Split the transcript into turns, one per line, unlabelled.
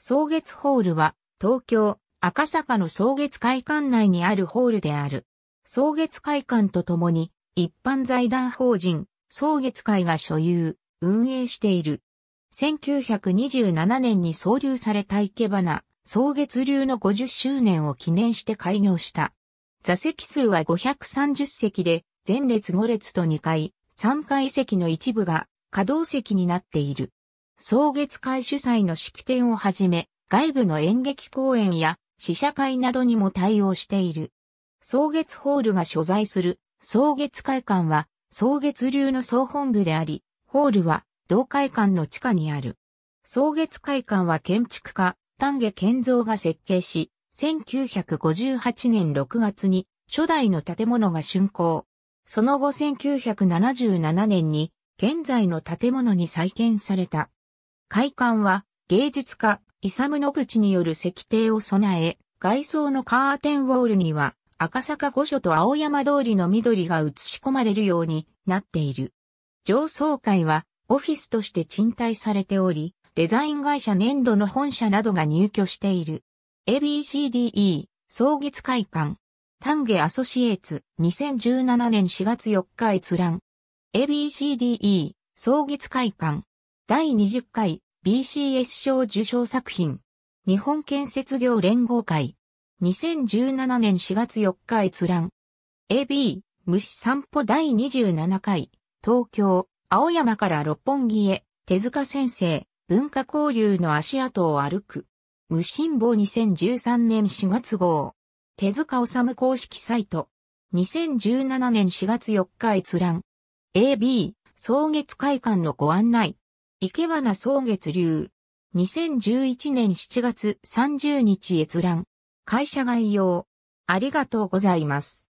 草月ホールは、東京、赤坂の草月会館内にあるホールである。草月会館とともに、一般財団法人、草月会が所有、運営している。1927年に創立された池花、草月流の50周年を記念して開業した。座席数は530席で、前列5列と2階、3階席の一部が稼働席になっている。草月会主催の式典をはじめ、外部の演劇公演や試写会などにも対応している。草月ホールが所在する草月会館は草月流の総本部であり、ホールは同会館の地下にある。草月会館は建築家、丹下健三が設計し、1958年6月に初代の建物が竣工。その後1977年に現在の建物に再建された。会館は芸術家、イサム・ノグチによる石庭を備え、外装のカーテンウォールには赤坂御所と青山通りの緑が映し込まれるようになっている。上層階はオフィスとして賃貸されており、デザイン会社粘土の本社などが入居している。ABCDE、草月会館。丹下アソシエーツ、2017年4月4日閲覧。ABCDE、草月会館。第20回 BCS 賞受賞作品。日本建設業連合会。2017年4月4日閲覧。AB、虫散歩第27回。東京、青山から六本木へ、手塚先生、文化交流の足跡を歩く。無心抱2013年4月号。手塚治虫公式サイト。2017年4月4日閲覧。AB、草月会館のご案内。池花総月流。2011年7月30日閲覧。会社概要。ありがとうございます。